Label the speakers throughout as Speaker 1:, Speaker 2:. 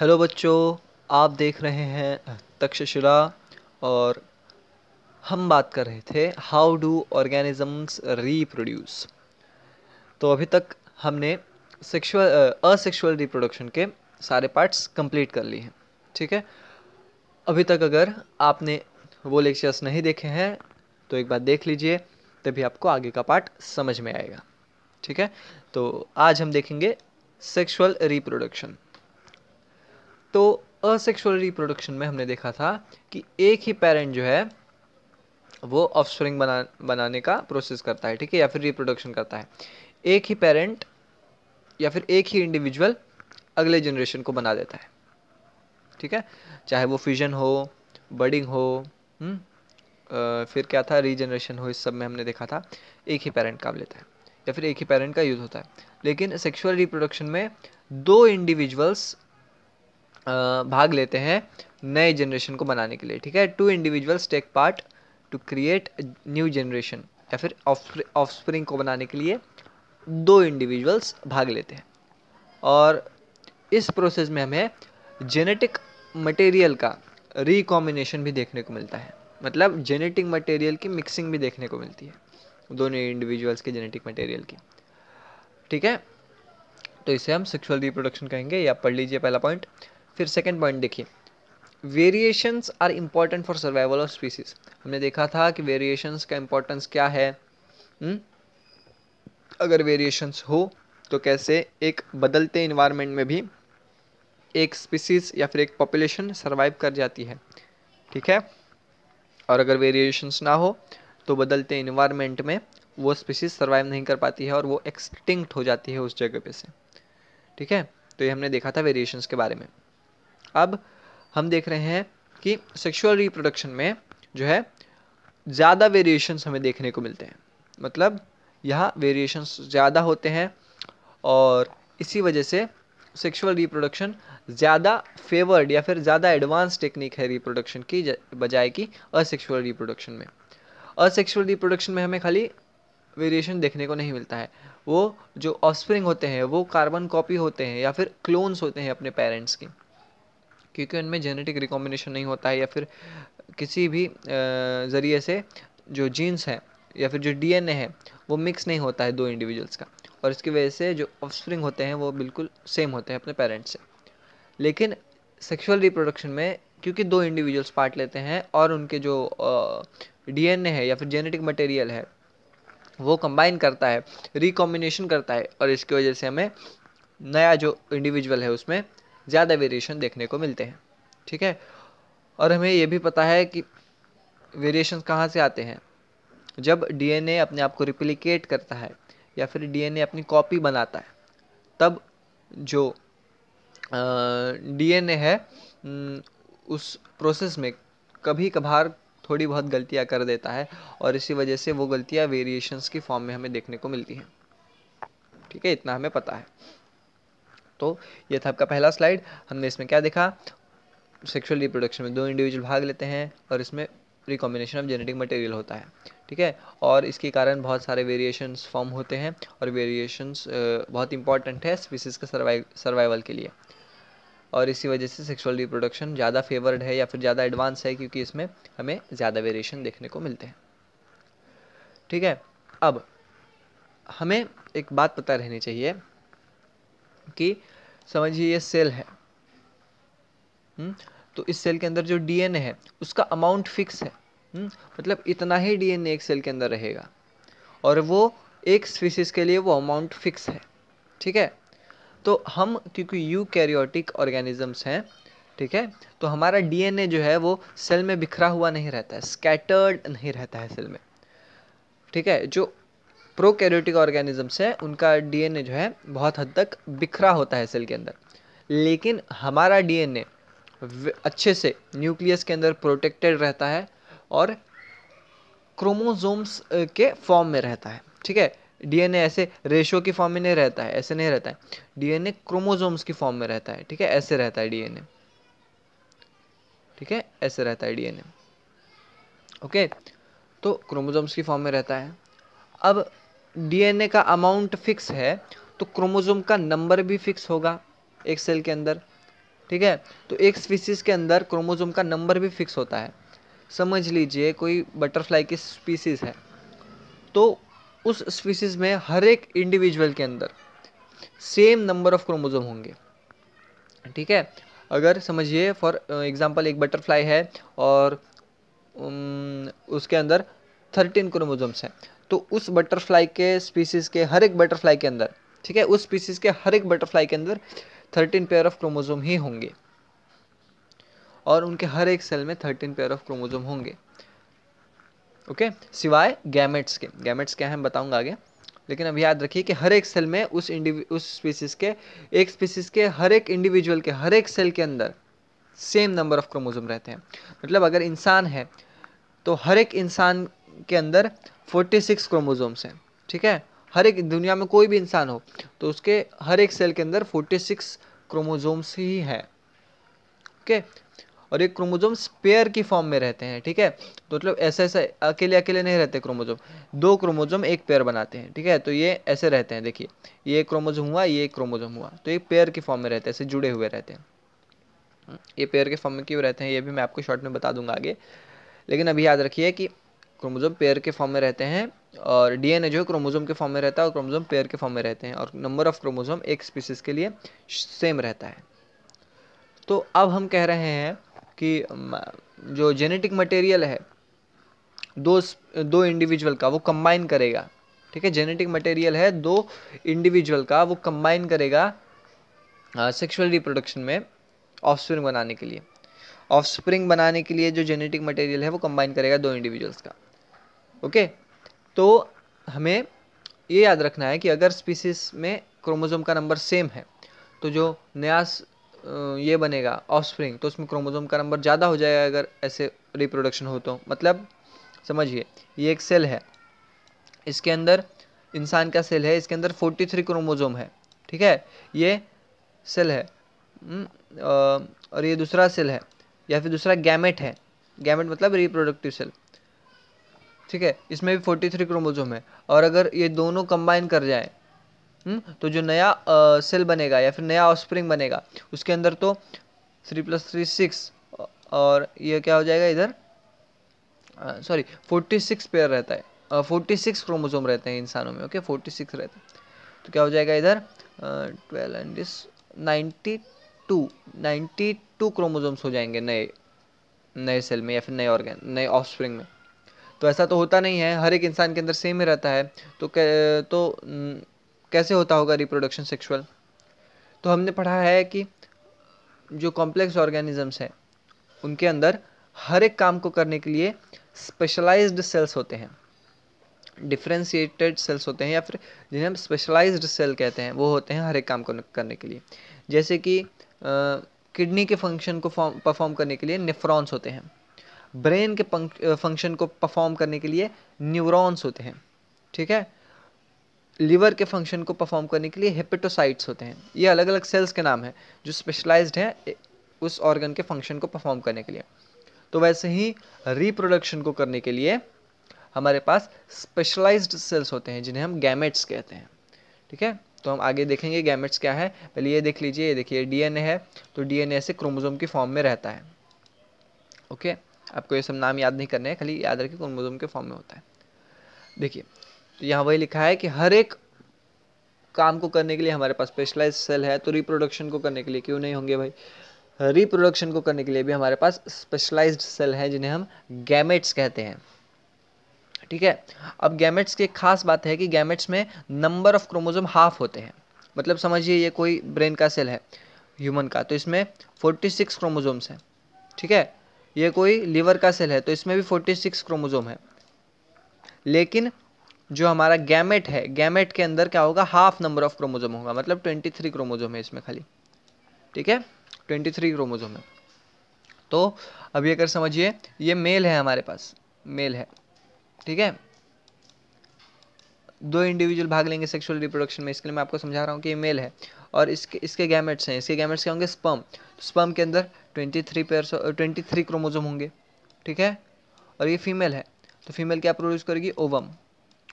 Speaker 1: Hello बच्चों आप देख रहे हैं तक्षशिला और हम बात कर रहे थे हाउ डू ऑर्गेनिजम्स रीप्रोड्यूस तो अभी तक हमने सेक्सुअल असेक्सुअल रिप्रोडक्शन के सारे पार्ट्स कंप्लीट कर लिए हैं ठीक है अभी तक अगर आपने वो लेक्चर्स नहीं देखे हैं तो एक बार देख लीजिए तभी आपको आगे का पार्ट समझ में आएगा ठीक है तो आज हम देखेंगे सेक्सुअल रिप्रोडक्शन तो असेक्सुअल रिप्रोडक्शन में हमने देखा था कि एक ही पेरेंट जो है वो ऑफस्प्रिंग बना बनाने का प्रोसेस करता है ठीक है या फिर रिप्रोडक्शन करता है एक ही पेरेंट या फिर एक ही इंडिविजुअल अगले जनरेशन को बना देता है ठीक है चाहे वो फ्यूजन हो बडिंग हो हुँ? हम्म, फिर क्या था रीजनरेशन हो इस सब में हमने देखा था एक ही पेरेंट काम लेता है या फिर एक ही पेरेंट का यूज़ होता है लेकिन सेक्सुअल रिप्रोडक्शन में दो इंडिविजुअल्स भाग लेते हैं नए जनरेशन को बनाने के लिए ठीक है two individuals take part to create new generation या फिर ऑफस्प्रिंग को बनाने के लिए दो इंडिविजुअल्स भाग लेते हैं और इस प्रोसेस में हमें जेनेटिक मटेरियल का रिकॉम्बिनेशन भी देखने को मिलता है मतलब जेनेटिक मटेरियल की मिक्सिंग भी देखने को मिलती है दोनों इंडिविजुअल्स के जेनेटिक मटेरियल की ठीक है तो इसे हम सेक्सुअल रिप्रोडक्शन कहेंगे या पढ़ लीजिए पहला पॉइंट फिर सेकेंड पॉइंट देखिए variations are important for survival of species हमने देखा था कि वेरिएशंस का इम्पोर्टेंस क्या है हुँ? हम्म? अगर वेरिएशंस हो तो कैसे एक बदलते इन्वायरमेंट में भी एक स्पीसीज या फिर एक पॉपुलेशन सर्वाइव कर जाती है ठीक है और अगर वेरिएशंस ना हो तो बदलते इन्वायरमेंट में वो स्पीसीज सर्वाइव नहीं कर पाती है और वो एक्सटिंक्ट हो जाती है उस जगह पे से ठीक है तो ये हमने देखा था वेरिएशंस के बारे में अब हम देख रहे हैं कि सेक्सुअल रिप्रोडक्शन में जो है ज़्यादा वेरिएशंस हमें देखने को मिलते हैं मतलब यहाँ वेरिएशंस ज़्यादा होते हैं और इसी वजह से सेक्सुअल रिप्रोडक्शन ज़्यादा फेवर्ड या फिर ज़्यादा एडवांस टेक्निक है रिप्रोडक्शन की बजाय की असेक्सुअल रिप्रोडक्शन में असेक्सुअल रिप्रोडक्शन में हमें खाली वेरिएशन देखने को नहीं मिलता है वो जो ऑफस्प्रिंग होते हैं वो कार्बन कॉपी होते हैं या फिर क्लोन्स होते हैं अपने पेरेंट्स की क्योंकि उनमें जेनेटिक रिकॉम्बिनेशन नहीं होता है या फिर किसी भी ज़रिए से जो जीन्स हैं या फिर जो डीएनए है वो मिक्स नहीं होता है दो इंडिविजुअल्स का और इसकी वजह से जो ऑफस्प्रिंग होते हैं वो बिल्कुल सेम होते हैं अपने पेरेंट्स से लेकिन सेक्सुअल रिप्रोडक्शन में क्योंकि दो इंडिविजुअल्स पार्ट लेते हैं और उनके जो डीएनए है या फिर जेनेटिक मटेरियल है वो कंबाइन करता है रिकॉम्बिनेशन करता है और इसकी वजह से हमें नया जो इंडिविजुअल है उसमें ज़्यादा वेरिएशन देखने को मिलते हैं ठीक है और हमें ये भी पता है कि वेरिएशन कहाँ से आते हैं जब डीएनए अपने आप को रिप्लिकेट करता है या फिर डीएनए अपनी कॉपी बनाता है तब जो डीएनए है उस प्रोसेस में कभी कभार थोड़ी बहुत गलतियाँ कर देता है और इसी वजह से वो गलतियाँ वेरिएशंस की फॉर्म में हमें देखने को मिलती हैं ठीक है इतना हमें पता है तो ये था आपका पहला स्लाइड हमने इसमें क्या देखा सेक्सुअल रिप्रोडक्शन में दो इंडिविजुअल भाग लेते हैं और इसमें रिकॉम्बिनेशन ऑफ जेनेटिक मटेरियल होता है ठीक है और इसके कारण बहुत सारे वेरिएशंस फॉर्म होते हैं और वेरिएशंस बहुत इंपॉर्टेंट है स्पीसीज़ के सर्वाइव सर्वाइवल के लिए और इसी वजह से सेक्सुअल रिप्रोडक्शन ज़्यादा फेवर्ड है या फिर ज़्यादा एडवांस है क्योंकि इसमें हमें ज़्यादा वेरिएशन देखने को मिलते हैं ठीक है अब हमें एक बात पता रहनी चाहिए कि समझिए ये सेल है हुँ? हम्म, तो इस सेल के अंदर जो डीएनए है उसका अमाउंट फिक्स है हुँ? हम्म, मतलब इतना ही डीएनए एक सेल के अंदर रहेगा और वो एक स्पीसीज के लिए वो अमाउंट फिक्स है ठीक है तो हम क्योंकि यू कैरियोटिक ऑर्गेनिजम्स हैं ठीक है तो हमारा डीएनए जो है वो सेल में बिखरा हुआ नहीं रहता है स्कैटर्ड नहीं रहता है सेल में ठीक है जो प्रोकैरियोटिक ऑर्गेनिजम्स हैं उनका डीएनए जो है बहुत हद तक बिखरा होता है सेल के अंदर लेकिन हमारा डीएनए अच्छे से न्यूक्लियस के अंदर प्रोटेक्टेड रहता है और क्रोमोजोम्स के फॉर्म में रहता है ठीक है डीएनए ऐसे रेशो की फॉर्म में नहीं रहता है ऐसे नहीं रहता है डीएनए क्रोमोजोम्स की फॉर्म में रहता है ठीक है ऐसे रहता है डीएनए ठीक है ऐसे रहता है डीएनए ओके तो क्रोमोजोम्स की फॉर्म में रहता है अब डीएनए का अमाउंट फिक्स है तो क्रोमोजोम का नंबर भी फिक्स होगा एक सेल के अंदर ठीक है तो एक स्पीसीज के अंदर क्रोमोजोम का नंबर भी फिक्स होता है समझ लीजिए कोई बटरफ्लाई की स्पीसीज़ है तो उस स्पीसीज़ में हर एक इंडिविजुअल के अंदर सेम नंबर ऑफ क्रोमोजोम होंगे ठीक है अगर समझिए फॉर एग्जांपल एक बटरफ्लाई है और उसके अंदर थर्टीन क्रोमोजोम्स हैं तो उस बटरफ्लाई के स्पीसीज़ के हर एक बटरफ्लाई के अंदर ठीक है उस स्पीसीज़ के हर एक बटरफ्लाई के अंदर थर्टीन पेयर ऑफ क्रोमोजोम ही होंगे और उनके हर एक सेल में थर्टीन पेयर ऑफ क्रोमोजोम होंगे ओके सिवाय गैमेट्स के गैमेट्स क्या है बताऊंगा आगे लेकिन अब याद रखिए कि हर एक सेल में उस इंडिवि उस स्पीसीज़ के एक स्पीसीज़ के हर एक इंडिविजुअल के हर एक सेल के अंदर सेम नंबर ऑफ क्रोमोजोम रहते हैं मतलब अगर इंसान है तो हर एक इंसान के अंदर 46 क्रोमोजोम्स हैं ठीक है हर एक दुनिया में कोई भी इंसान हो तो उसके हर एक सेल के अंदर 46 क्रोमोजोम्स ही है ओके और ये क्रोमोजोम स्पेयर की फॉर्म में रहते हैं ठीक है तो मतलब ऐसे ऐसे अकेले अकेले नहीं रहते क्रोमोजोम दो क्रोमोजोम एक पेयर बनाते हैं ठीक है तो ये ऐसे रहते हैं देखिए ये क्रोमोजोम हुआ ये क्रोमोजोम हुआ तो ये पेयर की फॉर्म में रहते हैं ऐसे जुड़े हुए रहते हैं ये पेयर के फॉर्म में क्यों रहते हैं ये भी मैं आपको शॉर्ट में बता दूंगा आगे लेकिन अभी याद रखिए कि क्रोमोजोम पेयर के फॉर्म में रहते हैं और डीएनए जो है क्रोमोजोम के फॉर्म में रहता है और क्रोमोजोम पेयर के फॉर्म में रहते हैं और नंबर ऑफ क्रोमोजोम एक स्पीसीज के लिए सेम रहता है तो अब हम कह रहे हैं कि जो जेनेटिक मटेरियल है दो दो इंडिविजुअल का वो कंबाइन करेगा ठीक है जेनेटिक मटेरियल है दो इंडिविजुअल का वो कंबाइन करेगा सेक्सुअल रिप्रोडक्शन में ऑफस्प्रिंग बनाने के लिए ऑफस्प्रिंग बनाने के लिए जो जेनेटिक मटेरियल है वो कंबाइन करेगा दो इंडिविजुअल्स का ओके तो हमें ये याद रखना है कि अगर स्पीसीज में क्रोमोज़ोम का नंबर सेम है तो जो नया ये बनेगा ऑफस्प्रिंग तो उसमें क्रोमोज़ोम का नंबर ज़्यादा हो जाएगा अगर ऐसे रिप्रोडक्शन हो तो मतलब समझिए ये एक सेल है इसके अंदर इंसान का सेल है इसके अंदर फोर्टी थ्री क्रोमोज़ोम है ठीक है ये सेल है हम्म, और ये दूसरा सेल है या फिर दूसरा गैमेट है गैमेट मतलब रिप्रोडक्टिव सेल ठीक है इसमें भी फोर्टी थ्री क्रोमोजोम है और अगर ये दोनों कंबाइन कर जाए हम्म, तो जो नया आ, सेल बनेगा या फिर नया ऑफस्प्रिंग बनेगा उसके अंदर तो थ्री प्लस थ्री सिक्स और ये क्या हो जाएगा इधर सॉरी फोर्टी सिक्स पेयर रहता है फोर्टी सिक्स क्रोमोजोम रहते हैं इंसानों में ओके फोर्टी सिक्स रहते हैं तो क्या हो जाएगा इधर twelve and this ninety two ninety two chromosomes हो जाएंगे नए नए सेल में या फिर नए ऑर्गेन नए ऑफस्प्रिंग में तो ऐसा तो होता नहीं है हर एक इंसान के अंदर सेम ही रहता है तो कै, तो कैसे होता होगा रिप्रोडक्शन सेक्सुअल तो हमने पढ़ा है कि जो कॉम्प्लेक्स ऑर्गेनिजम्स हैं उनके अंदर हर एक काम को करने के लिए स्पेशलाइज्ड सेल्स होते हैं डिफ्रेंशिएटेड सेल्स होते हैं या फिर जिन्हें हम स्पेशलाइज्ड सेल कहते हैं वो होते हैं हर एक काम को करने के लिए जैसे कि किडनी के फंक्शन को परफॉर्म करने के लिए निफ्रॉन्स होते हैं ब्रेन के फंक्शन को परफॉर्म करने के लिए न्यूरॉन्स होते हैं ठीक है लीवर के फंक्शन को परफॉर्म करने के लिए हेपेटोसाइट्स होते हैं ये अलग अलग सेल्स के नाम हैं जो स्पेशलाइज्ड हैं उस ऑर्गन के फंक्शन को परफॉर्म करने के लिए तो वैसे ही रिप्रोडक्शन को करने के लिए हमारे पास स्पेशलाइज्ड सेल्स होते हैं जिन्हें हम गैमेट्स कहते हैं ठीक है तो हम आगे देखेंगे गैमेट्स क्या है पहले ये देख लीजिए ये देखिए डीएनए है तो डीएनए से क्रोमोसोम की फॉर्म में रहता है ओके okay? आपको ये सब नाम याद नहीं करने हैं खाली याद रखिए क्रोमोजोम के फॉर्म में होता है देखिए तो यहाँ वही लिखा है कि हर एक काम को करने के लिए हमारे पास स्पेशलाइज सेल है तो रिप्रोडक्शन को करने के लिए क्यों नहीं होंगे भाई रिप्रोडक्शन को करने के लिए भी हमारे पास स्पेशलाइज्ड सेल है जिन्हें हम गैमेट्स कहते हैं ठीक है अब गैमेट्स की खास बात है कि गैमेट्स में नंबर ऑफ क्रोमोजोम हाफ होते हैं मतलब समझिए ये कोई ब्रेन का सेल है ह्यूमन का तो इसमें 46 क्रोमोजोम्स हैं ठीक है ये कोई लीवर का सेल है तो इसमें भी फोर्टी सिक्स क्रोमोजोम है लेकिन जो हमारा गैमेट है गैमेट के अंदर क्या होगा हाफ नंबर ऑफ क्रोमोजोम होगा मतलब ट्वेंटी थ्री क्रोमोजोम है इसमें खाली ठीक है ट्वेंटी थ्री क्रोमोजोम है तो अब ये कर समझिए ये मेल है हमारे पास मेल है ठीक है दो इंडिविजुअल भाग लेंगे सेक्सुअल रिप्रोडक्शन में इसके लिए मैं आपको समझा रहा हूँ कि ये मेल है और इसके इसके गैमेट्स हैं इसके गैमेट्स क्या होंगे स्पम स्पम तो के अंदर twenty three pairs twenty three chromosome होंगे ठीक है और ये फीमेल है तो फीमेल क्या प्रोड्यूस करेगी ओवम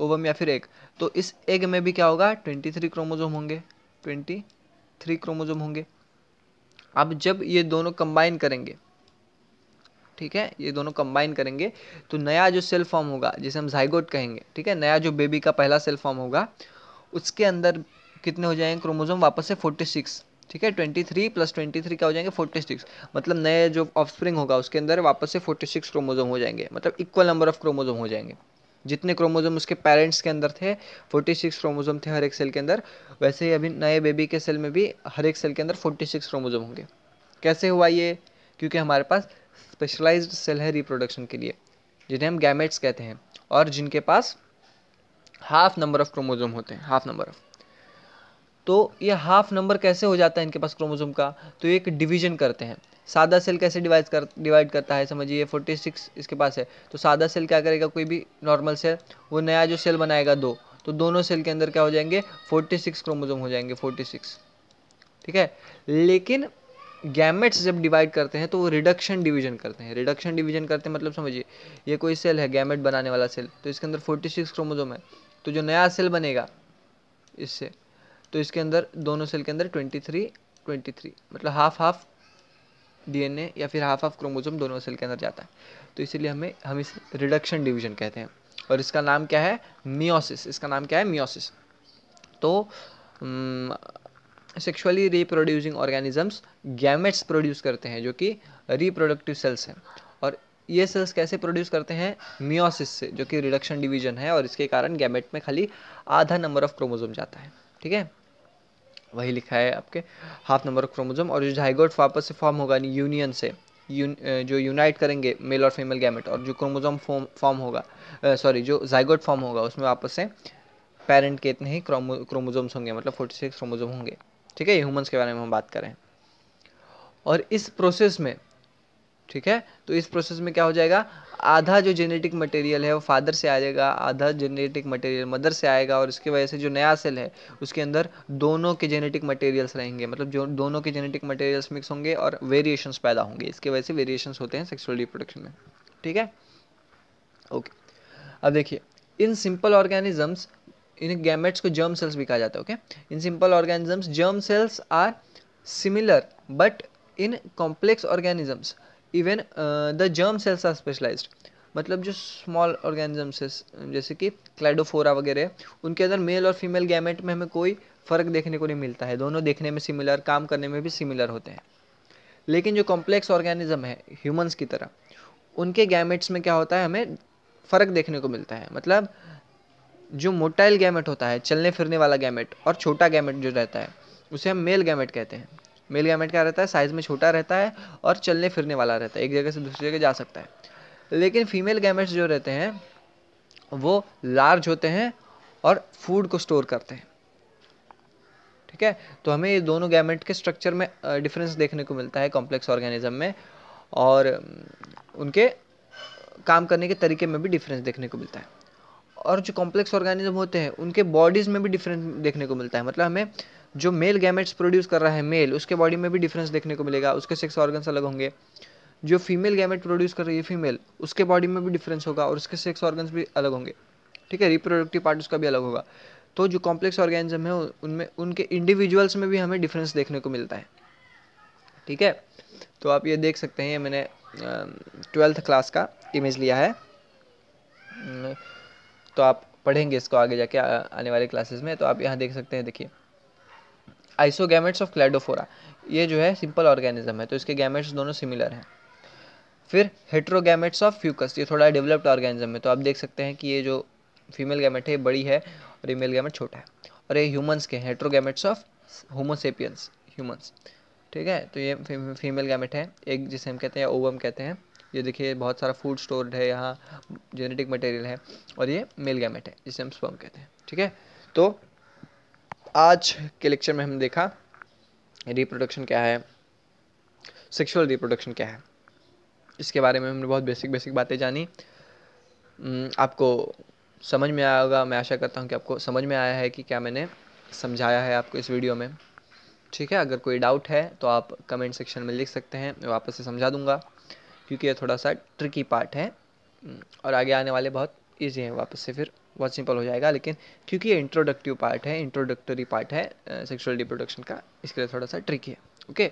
Speaker 1: ओवम या फिर एग तो इस एग में भी क्या होगा ट्वेंटी थ्री क्रोमोजोम होंगे ट्वेंटी थ्री क्रोमोजोम होंगे अब जब ये दोनों कंबाइन करेंगे ठीक है ये दोनों कंबाइन करेंगे तो नया जो सेल फॉर्म होगा जिसे हम जाइगोट कहेंगे ठीक है नया जो बेबी का पहला सेल फॉर्म होगा उसके अंदर कितने हो जाएंगे क्रोमोजोम वापस से फोर्टी सिक्स ठीक है twenty three plus twenty three क्या हो जाएंगे फोर्टी सिक्स मतलब नए जो ऑफस्प्रिंग होगा उसके अंदर वापस से फोर्टी सिक्स क्रोमोजोम हो जाएंगे मतलब इक्वल नंबर ऑफ क्रोमोजोम हो जाएंगे जितने क्रोमोजोम उसके पेरेंट्स के अंदर थे फोर्टी सिक्स क्रोमोजोम थे हर एक सेल के अंदर वैसे ही अभी नए बेबी के सेल में भी हर एक सेल के अंदर फोर्टी सिक्स क्रोमोजोम होंगे कैसे हुआ ये क्योंकि हमारे पास स्पेशलाइज सेल है रिप्रोडक्शन के लिए जिन्हें हम गैमेट्स कहते हैं और जिनके पास हाफ नंबर ऑफ क्रोमोजोम होते हैं हाफ नंबर ऑफ तो ये हाफ नंबर कैसे हो जाता है इनके पास क्रोमोसोम का तो ये एक डिवीजन करते हैं सादा सेल कैसे डिवाइड कर डिवाइड करता है समझिए फोर्टी सिक्स इसके पास है तो सादा सेल क्या करेगा कोई भी नॉर्मल सेल वो नया जो सेल बनाएगा दो तो दोनों सेल के अंदर क्या हो जाएंगे फोर्टी सिक्स क्रोमोजोम हो जाएंगे फोर्टी सिक्स ठीक है लेकिन गैमेट्स जब डिवाइड करते हैं तो वो रिडक्शन डिवीजन करते हैं रिडक्शन डिवीजन करते हैं मतलब समझिए ये कोई सेल है गैमेट बनाने वाला सेल तो इसके अंदर फोर्टी सिक्स है तो जो नया सेल बनेगा इससे तो इसके अंदर दोनों सेल के अंदर ट्वेंटी थ्री ट्वेंटी थ्री मतलब हाफ हाफ डीएनए या फिर हाफ हाफ क्रोमोजोम दोनों सेल के अंदर जाता है तो इसीलिए हमें हम इसे रिडक्शन डिवीजन कहते हैं और इसका नाम क्या है मियोसिस इसका नाम क्या है मियोसिस तो sexually reproducing organisms gametes produce करते हैं जो कि रिप्रोडक्टिव सेल्स हैं और ये सेल्स कैसे प्रोड्यूस करते हैं मियोसिस से जो कि रिडक्शन डिवीजन है और इसके कारण गैमेट में खाली आधा नंबर ऑफ क्रोमोजोम जाता है ठीक है वही लिखा है आपके हाफ नंबर ऑफ क्रोमोजोम और जो झाइगोट वापस से फॉर्म होगा यूनियन से यून, जो यूनाइट करेंगे मेल और फीमेल गैमेट और जो क्रोमोजोम फॉर्म फॉर्म होगा सॉरी जो जाइगोट फॉर्म होगा उसमें वापस से पेरेंट के इतने ही क्रोमोजोम्स होंगे मतलब फोर्टी सिक्स क्रोमोजोम होंगे ठीक है ह्यूमंस के बारे में हम बात करें और इस प्रोसेस में ठीक है तो इस प्रोसेस में क्या हो जाएगा आधा जो जेनेटिक मटेरियल है वो फादर से आ जाएगा आधा जेनेटिक मटेरियल मदर से आएगा और इसकी वजह से जो नया सेल है उसके अंदर दोनों के जेनेटिक मटेरियल्स रहेंगे मतलब जो दोनों के जेनेटिक मटेरियल्स मिक्स होंगे और वेरिएशंस पैदा होंगे इसकी वजह से वेरिएशंस होते हैं सेक्सुअल रिप्रोडक्शन में ठीक है ओके अब देखिए इन सिंपल ऑर्गेनिजम्स इन गैमेट्स को जर्म सेल्स भी कहा जाता है okay in simple organisms germ cells are similar but in complex organisms even the germ cells are specialized मतलब जो स्मॉल ऑर्गेनिजम्स जैसे कि क्लाइडोफोरा वगैरह उनके अंदर मेल और फीमेल गैमेट में हमें कोई फ़र्क देखने को नहीं मिलता है दोनों देखने में सिमिलर काम करने में भी सिमिलर होते हैं लेकिन जो कॉम्प्लेक्स ऑर्गेनिज्म है ह्यूमंस की तरह उनके गैमेट्स में क्या होता है हमें फ़र्क देखने को मिलता है मतलब जो मोटाइल गैमेट होता है चलने फिरने वाला गैमेट और छोटा गैमेट जो रहता है उसे हम मेल गैमेट कहते हैं मेल गैमेट क्या रहता है साइज़ में छोटा रहता है और चलने फिरने वाला रहता है एक जगह से दूसरी जगह जा सकता है लेकिन फीमेल गैमेट्स जो रहते हैं वो लार्ज होते हैं और फूड को स्टोर करते हैं ठीक है तो हमें ये दोनों गैमेट के स्ट्रक्चर में डिफरेंस देखने को मिलता है कॉम्प्लेक्स ऑर्गेनिज्म में और उनके काम करने के तरीके में भी डिफरेंस देखने को मिलता है और जो कॉम्प्लेक्स ऑर्गेनिज्म होते हैं उनके बॉडीज़ में भी डिफरेंस देखने को मिलता है मतलब हमें जो मेल गैमेट्स प्रोड्यूस कर रहा है मेल उसके बॉडी में भी डिफरेंस देखने को मिलेगा उसके सेक्स ऑर्गन्स अलग होंगे जो फीमेल गैमेट प्रोड्यूस कर रही है फीमेल उसके बॉडी में भी डिफरेंस होगा और उसके सेक्स ऑर्गन्स भी अलग होंगे ठीक है रिप्रोडक्टिव पार्ट उसका भी अलग होगा तो जो कॉम्प्लेक्स ऑर्गेनिज्म है उनमें उनके इंडिविजुअल्स में भी हमें डिफरेंस देखने को मिलता है ठीक है तो आप ये देख सकते हैं मैंने ट्वेल्थ क्लास का इमेज लिया है हम्म, तो आप पढ़ेंगे इसको आगे जाके आने वाले क्लासेस में तो आप यहाँ देख सकते हैं देखिए आइसोगेमेट्स ऑफ क्लैडोफोरा ये जो है सिंपल ऑर्गेनिज्म है तो इसके गैमेट्स दोनों सिमिलर हैं फिर हेट्रोगेमेट्स ऑफ फ्यूकस ये थोड़ा डेवलप्ड ऑर्गेनिज्म है तो आप देख सकते हैं कि ये जो फीमेल गैमेट है ये बड़ी है और ये मेल गैमेट छोटा है और ये ह्यूमंस के हेट्रोगेमेट्स ऑफ होमोसेपियंस ह्यूमंस ठीक है तो ये फीमेल गैमेट है एक जिसे हम कहते हैं ओवम कहते हैं ये देखिए बहुत सारा फूड स्टोर्ड है यहाँ जेनेटिक मटेरियल है और ये मेल गैमेट है जिसे हम स्पर्म कहते हैं ठीक है तो आज के लेक्चर में हम देखा रिप्रोडक्शन क्या है सेक्सुअल रिप्रोडक्शन क्या है इसके बारे में हमने बहुत बेसिक बेसिक बातें जानी आपको समझ में आया होगा मैं आशा करता हूँ कि आपको समझ में आया है कि क्या मैंने समझाया है आपको इस वीडियो में ठीक है अगर कोई डाउट है तो आप कमेंट सेक्शन में लिख सकते हैं मैं वापस से समझा दूंगा क्योंकि ये थोड़ा सा ट्रिकी पार्ट है और आगे आने वाले बहुत ईजी हैं वापस से फिर बहुत सिंपल हो जाएगा लेकिन क्योंकि ये इंट्रोडक्टिव पार्ट है इंट्रोडक्टरी पार्ट है सेक्सुअल रिप्रोडक्शन का इसके लिए थोड़ा सा ट्रिकी है ओके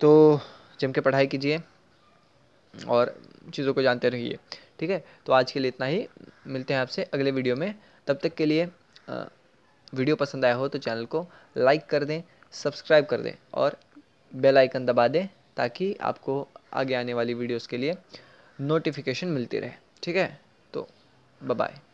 Speaker 1: तो जम के पढ़ाई कीजिए और चीज़ों को जानते रहिए ठीक है तो आज के लिए इतना ही मिलते हैं आपसे अगले वीडियो में तब तक के लिए वीडियो पसंद आया हो तो चैनल को लाइक कर दें सब्सक्राइब कर दें और बेल आइकन दबा दें ताकि आपको आगे आने वाली वीडियोस के लिए नोटिफिकेशन मिलती रहे ठीक है तो बाय